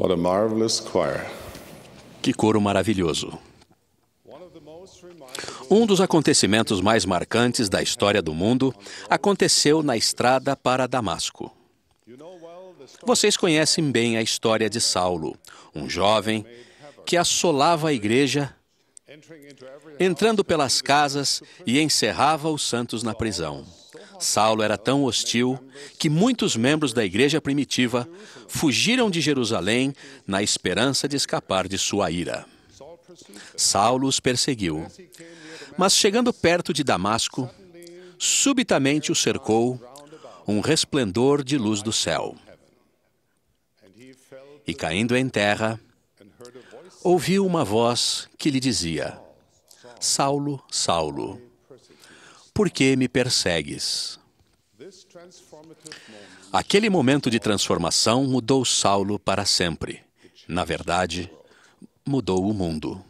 What a marvelous choir. Que coro maravilhoso. Um dos acontecimentos mais marcantes da história do mundo aconteceu na estrada para Damasco. Vocês conhecem bem a história de Saulo, um jovem que assolava a igreja, entrando pelas casas e encerrava os santos na prisão. Saulo era tão hostil que muitos membros da igreja primitiva fugiram de Jerusalém na esperança de escapar de sua ira. Saulo os perseguiu. Mas chegando perto de Damasco, subitamente o cercou um resplendor de luz do céu. E caindo em terra, ouviu uma voz que lhe dizia: Saulo, Saulo, por que me persegues? Aquele momento de transformação mudou Saulo para sempre. Na verdade, mudou o mundo.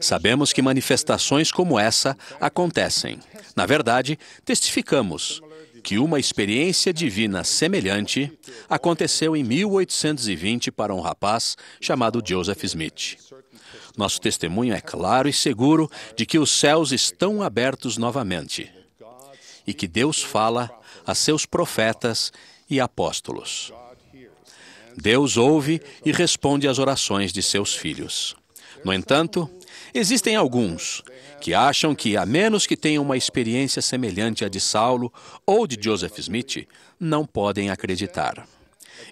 Sabemos que manifestações como essa acontecem. Na verdade, testificamos que uma experiência divina semelhante aconteceu em 1820 para um rapaz chamado Joseph Smith. Nosso testemunho é claro e seguro de que os céus estão abertos novamente e que Deus fala a seus profetas e apóstolos. Deus ouve e responde às orações de seus filhos. No entanto, existem alguns que acham que, a menos que tenham uma experiência semelhante à de Saulo ou de Joseph Smith, não podem acreditar.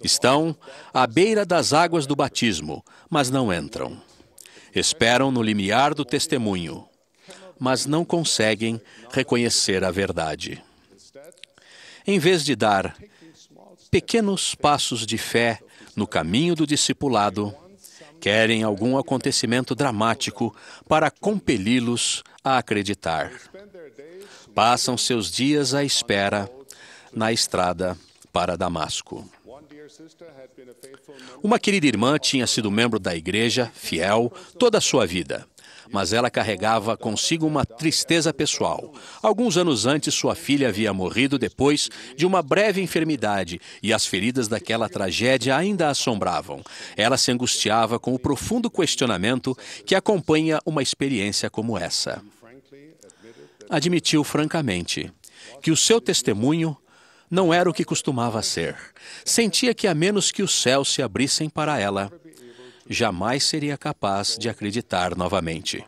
Estão à beira das águas do batismo, mas não entram esperam no limiar do testemunho, mas não conseguem reconhecer a verdade. Em vez de dar pequenos passos de fé no caminho do discipulado, querem algum acontecimento dramático para compeli-los a acreditar. Passam seus dias à espera na estrada para Damasco. Uma querida irmã tinha sido membro da igreja, fiel, toda a sua vida. Mas ela carregava consigo uma tristeza pessoal. Alguns anos antes, sua filha havia morrido depois de uma breve enfermidade e as feridas daquela tragédia ainda a assombravam. Ela se angustiava com o profundo questionamento que acompanha uma experiência como essa. Admitiu francamente que o seu testemunho não era o que costumava ser. Sentia que, a menos que os céus se abrissem para ela, jamais seria capaz de acreditar novamente.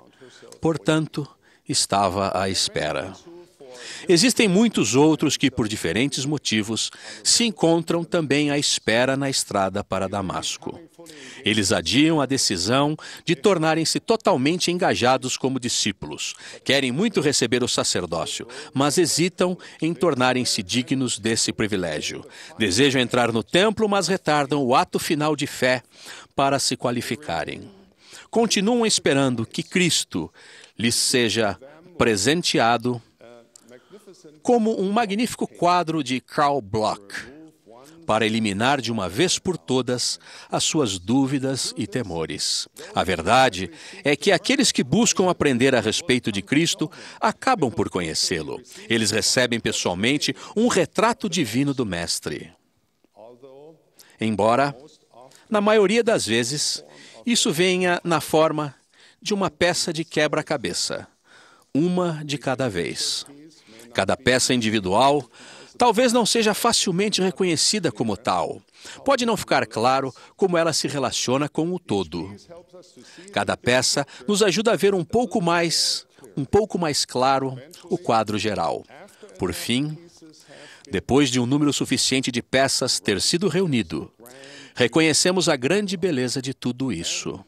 Portanto, estava à espera. Existem muitos outros que, por diferentes motivos, se encontram também à espera na estrada para Damasco. Eles adiam a decisão de tornarem-se totalmente engajados como discípulos. Querem muito receber o sacerdócio, mas hesitam em tornarem-se dignos desse privilégio. Desejam entrar no templo, mas retardam o ato final de fé para se qualificarem. Continuam esperando que Cristo lhes seja presenteado como um magnífico quadro de Karl Bloch para eliminar de uma vez por todas as suas dúvidas e temores. A verdade é que aqueles que buscam aprender a respeito de Cristo acabam por conhecê-lo. Eles recebem pessoalmente um retrato divino do Mestre. Embora, na maioria das vezes, isso venha na forma de uma peça de quebra-cabeça, uma de cada vez. Cada peça individual talvez não seja facilmente reconhecida como tal. Pode não ficar claro como ela se relaciona com o todo. Cada peça nos ajuda a ver um pouco mais, um pouco mais claro, o quadro geral. Por fim, depois de um número suficiente de peças ter sido reunido, reconhecemos a grande beleza de tudo isso.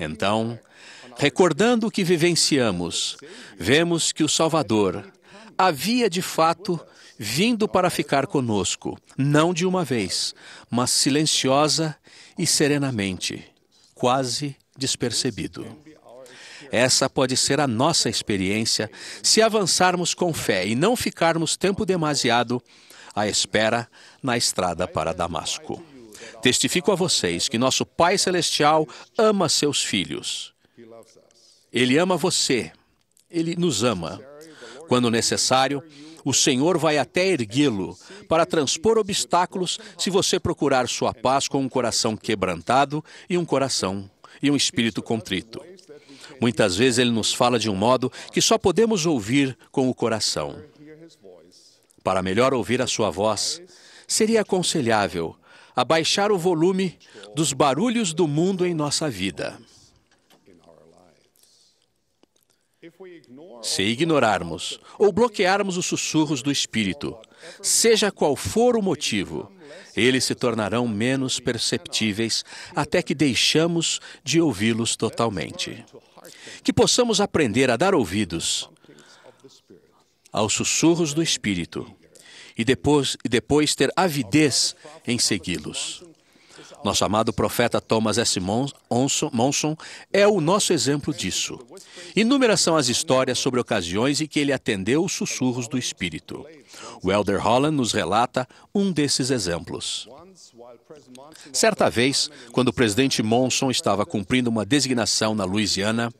Então, recordando o que vivenciamos, vemos que o Salvador havia de fato vindo para ficar conosco, não de uma vez, mas silenciosa e serenamente, quase despercebido. Essa pode ser a nossa experiência se avançarmos com fé e não ficarmos tempo demasiado à espera na estrada para Damasco. Testifico a vocês que nosso Pai Celestial ama seus filhos. Ele ama você. Ele nos ama. Quando necessário, o Senhor vai até erguê-lo para transpor obstáculos se você procurar sua paz com um coração quebrantado e um coração e um espírito contrito. Muitas vezes ele nos fala de um modo que só podemos ouvir com o coração. Para melhor ouvir a sua voz, seria aconselhável abaixar o volume dos barulhos do mundo em nossa vida. Se ignorarmos ou bloquearmos os sussurros do espírito, seja qual for o motivo, eles se tornarão menos perceptíveis até que deixamos de ouvi-los totalmente. Que possamos aprender a dar ouvidos aos sussurros do espírito e depois, e depois ter avidez em segui-los. Nosso amado profeta Thomas S. Monson é o nosso exemplo disso. Inúmeras são as histórias sobre ocasiões em que ele atendeu os sussurros do Espírito. O Elder Holland nos relata um desses exemplos. Certa vez, quando o presidente Monson estava cumprindo uma designação na Louisiana,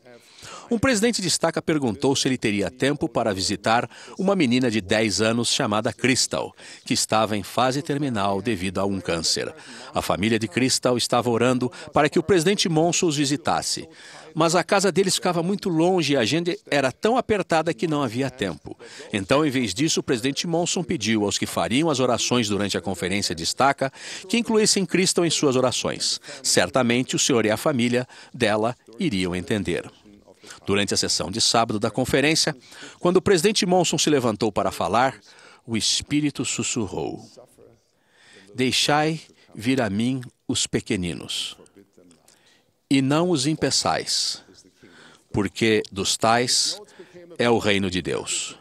um presidente de estaca perguntou se ele teria tempo para visitar uma menina de 10 anos chamada Crystal, que estava em fase terminal devido a um câncer. A família de Crystal estava orando para que o presidente Monson os visitasse mas a casa deles ficava muito longe e a agenda era tão apertada que não havia tempo. Então, em vez disso, o presidente Monson pediu aos que fariam as orações durante a conferência de estaca que incluíssem Crystal em suas orações. Certamente o senhor e a família dela iriam entender. Durante a sessão de sábado da conferência, quando o presidente Monson se levantou para falar, o Espírito sussurrou: Deixai vir a mim os pequeninos, e não os impeçais, porque dos tais é o reino de Deus.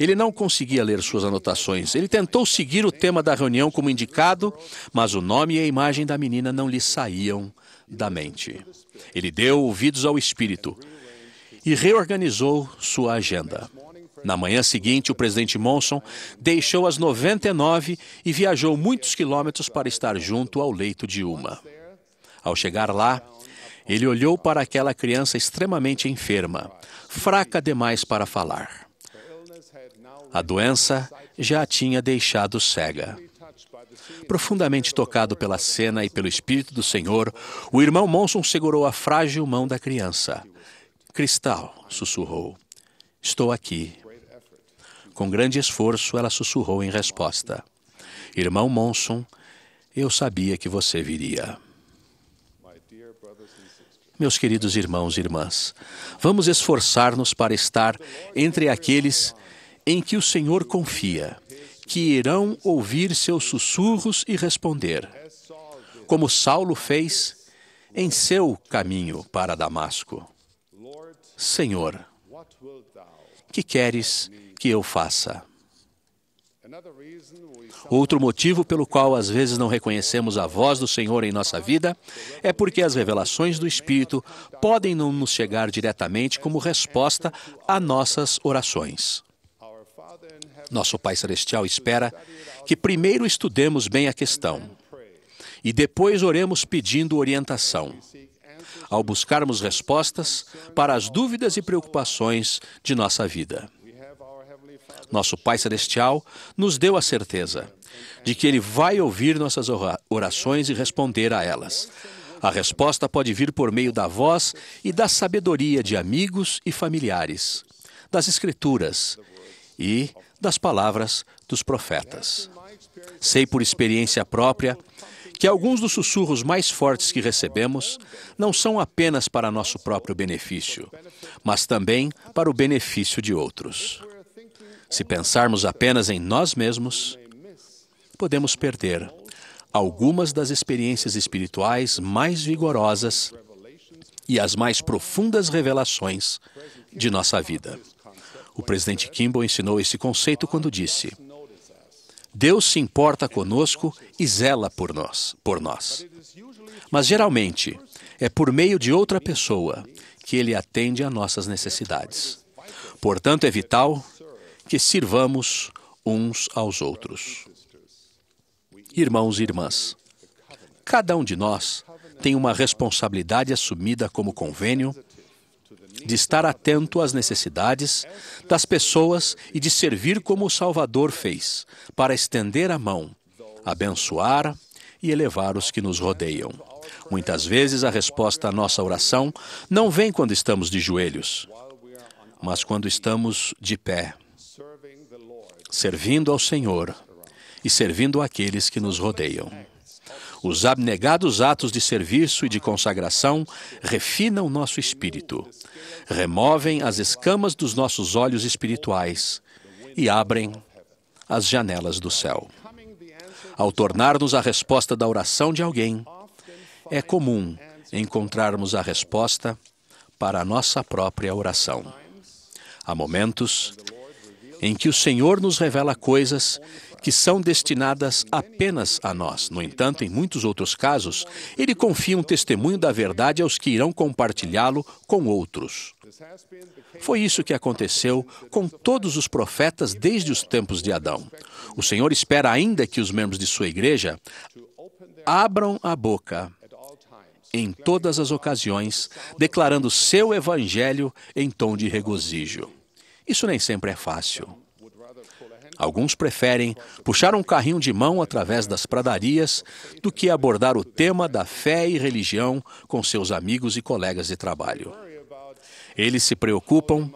Ele não conseguia ler suas anotações. Ele tentou seguir o tema da reunião como indicado, mas o nome e a imagem da menina não lhe saíam da mente. Ele deu ouvidos ao Espírito, e reorganizou sua agenda. Na manhã seguinte, o presidente Monson deixou as 99 e viajou muitos quilômetros para estar junto ao leito de uma. Ao chegar lá, ele olhou para aquela criança extremamente enferma, fraca demais para falar. A doença já a tinha deixado cega. Profundamente tocado pela cena e pelo Espírito do Senhor, o irmão Monson segurou a frágil mão da criança, Cristal, sussurrou. Estou aqui. Com grande esforço, ela sussurrou em resposta. Irmão Monson, eu sabia que você viria. Meus queridos irmãos e irmãs, vamos esforçar-nos para estar entre aqueles em que o Senhor confia, que irão ouvir seus sussurros e responder, como Saulo fez em seu caminho para Damasco. Senhor, que queres que eu faça? Outro motivo pelo qual às vezes não reconhecemos a voz do Senhor em nossa vida é porque as revelações do Espírito podem não nos chegar diretamente como resposta a nossas orações. Nosso Pai Celestial espera que primeiro estudemos bem a questão e depois oremos pedindo orientação ao buscarmos respostas para as dúvidas e preocupações de nossa vida. Nosso Pai Celestial nos deu a certeza de que Ele vai ouvir nossas orações e responder a elas. A resposta pode vir por meio da voz e da sabedoria de amigos e familiares, das Escrituras e das palavras dos profetas. Sei por experiência própria que alguns dos sussurros mais fortes que recebemos não são apenas para nosso próprio benefício, mas também para o benefício de outros. Se pensarmos apenas em nós mesmos, podemos perder algumas das experiências espirituais mais vigorosas e as mais profundas revelações de nossa vida. O presidente Kimball ensinou esse conceito quando disse: Deus se importa conosco e zela por nós, por nós. Mas geralmente é por meio de outra pessoa que ele atende a nossas necessidades. Portanto, é vital que sirvamos uns aos outros. Irmãos e irmãs, cada um de nós tem uma responsabilidade assumida como convênio de estar atento às necessidades das pessoas e de servir como o Salvador fez, para estender a mão, abençoar e elevar os que nos rodeiam. Muitas vezes a resposta à nossa oração não vem quando estamos de joelhos, mas quando estamos de pé, servindo ao Senhor e servindo àqueles que nos rodeiam. Os abnegados atos de serviço e de consagração refinam nosso espírito, removem as escamas dos nossos olhos espirituais e abrem as janelas do céu. Ao tornar-nos a resposta da oração de alguém, é comum encontrarmos a resposta para a nossa própria oração. Há momentos em que o Senhor nos revela coisas que são destinadas apenas a nós. No entanto, em muitos outros casos, ele confia um testemunho da verdade aos que irão compartilhá-lo com outros. Foi isso que aconteceu com todos os profetas desde os tempos de Adão. O Senhor espera ainda que os membros de sua igreja abram a boca em todas as ocasiões, declarando seu evangelho em tom de regozijo. Isso nem sempre é fácil. Alguns preferem puxar um carrinho de mão através das pradarias do que abordar o tema da fé e religião com seus amigos e colegas de trabalho. Eles se preocupam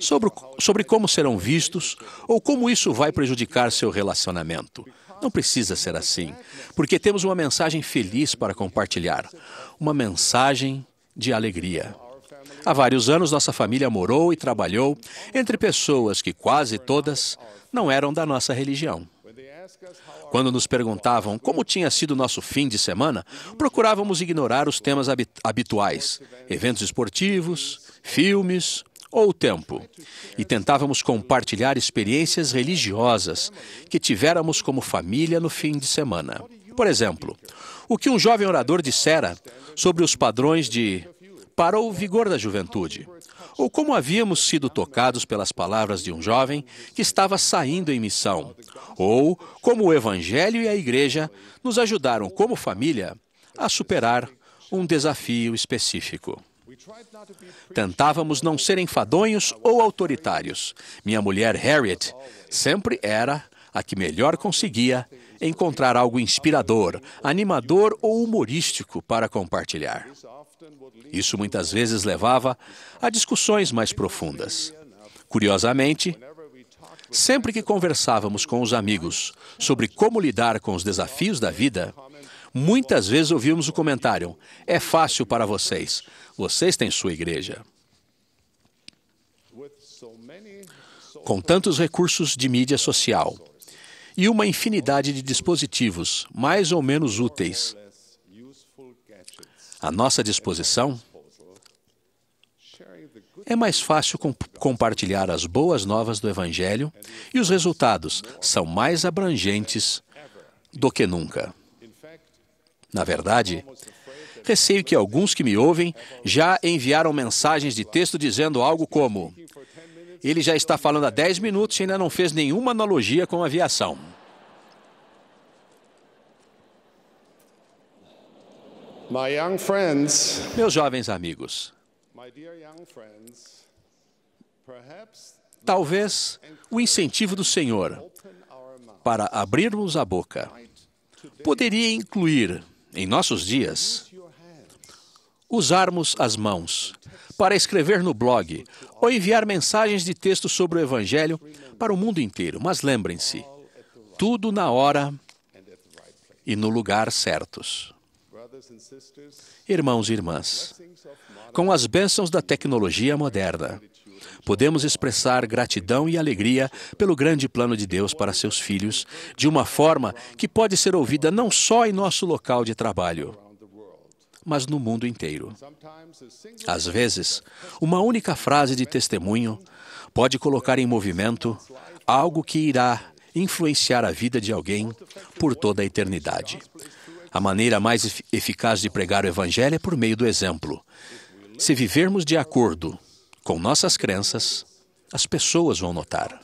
sobre, sobre como serão vistos ou como isso vai prejudicar seu relacionamento. Não precisa ser assim, porque temos uma mensagem feliz para compartilhar, uma mensagem de alegria. Há vários anos, nossa família morou e trabalhou entre pessoas que quase todas não eram da nossa religião. Quando nos perguntavam como tinha sido nosso fim de semana, procurávamos ignorar os temas habituais, eventos esportivos, filmes ou tempo, e tentávamos compartilhar experiências religiosas que tivéramos como família no fim de semana. Por exemplo, o que um jovem orador dissera sobre os padrões de para o vigor da juventude. Ou como havíamos sido tocados pelas palavras de um jovem que estava saindo em missão. Ou como o Evangelho e a Igreja nos ajudaram, como família, a superar um desafio específico. Tentávamos não ser enfadonhos ou autoritários. Minha mulher Harriet sempre era a que melhor conseguia encontrar algo inspirador, animador ou humorístico para compartilhar. Isso muitas vezes levava a discussões mais profundas. Curiosamente, sempre que conversávamos com os amigos sobre como lidar com os desafios da vida, muitas vezes ouvimos o comentário: é fácil para vocês, vocês têm sua igreja. Com tantos recursos de mídia social, e uma infinidade de dispositivos, mais ou menos úteis, à nossa disposição, é mais fácil comp compartilhar as boas novas do Evangelho e os resultados são mais abrangentes do que nunca. Na verdade, receio que alguns que me ouvem já enviaram mensagens de texto dizendo algo como: ele já está falando há 10 minutos e ainda não fez nenhuma analogia com aviação. Meus jovens amigos, talvez o incentivo do Senhor para abrirmos a boca poderia incluir em nossos dias usarmos as mãos, para escrever no blog ou enviar mensagens de texto sobre o Evangelho para o mundo inteiro. Mas lembrem-se, tudo na hora e no lugar certos. Irmãos e irmãs, com as bênçãos da tecnologia moderna, podemos expressar gratidão e alegria pelo grande plano de Deus para seus filhos, de uma forma que pode ser ouvida não só em nosso local de trabalho mas no mundo inteiro. Às vezes, uma única frase de testemunho pode colocar em movimento algo que irá influenciar a vida de alguém por toda a eternidade. A maneira mais eficaz de pregar o Evangelho é por meio do exemplo. Se vivermos de acordo com nossas crenças, as pessoas vão notar.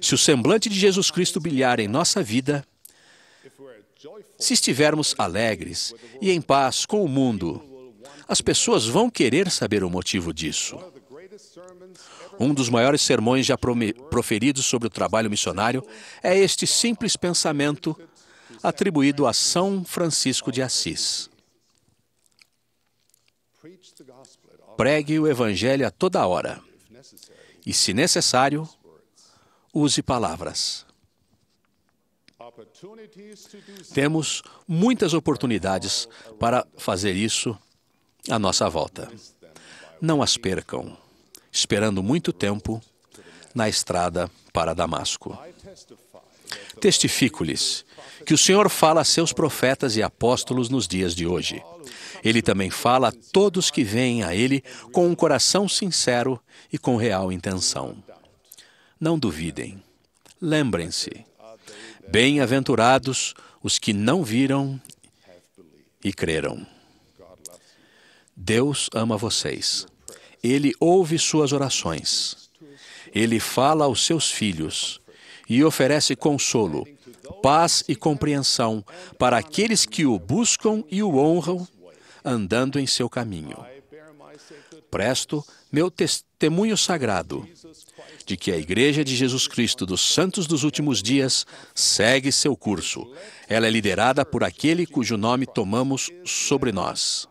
Se o semblante de Jesus Cristo brilhar em nossa vida, se estivermos alegres e em paz com o mundo, as pessoas vão querer saber o motivo disso. Um dos maiores sermões já proferidos sobre o trabalho missionário é este simples pensamento atribuído a São Francisco de Assis. Pregue o Evangelho a toda hora e, se necessário, use palavras. Temos muitas oportunidades para fazer isso à nossa volta. Não as percam, esperando muito tempo na estrada para Damasco. Testifico-lhes que o Senhor fala a seus profetas e apóstolos nos dias de hoje. Ele também fala a todos que vêm a Ele com um coração sincero e com real intenção. Não duvidem. Lembrem-se Bem-aventurados os que não viram e creram. Deus ama vocês. Ele ouve suas orações. Ele fala aos seus filhos e oferece consolo, paz e compreensão para aqueles que o buscam e o honram, andando em seu caminho. Presto meu testemunho testemunho sagrado de que a Igreja de Jesus Cristo dos Santos dos Últimos Dias segue seu curso. Ela é liderada por aquele cujo nome tomamos sobre nós.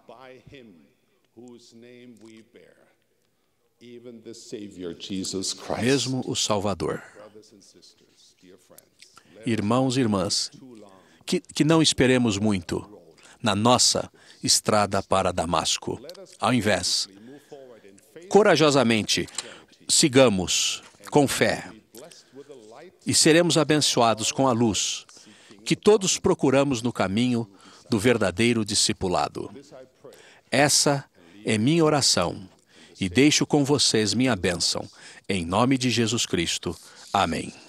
Mesmo o Salvador. Irmãos e irmãs, que, que não esperemos muito na nossa estrada para Damasco. Ao invés, corajosamente, sigamos com fé e seremos abençoados com a luz que todos procuramos no caminho do verdadeiro discipulado. Essa é minha oração e deixo com vocês minha bênção. Em nome de Jesus Cristo. Amém.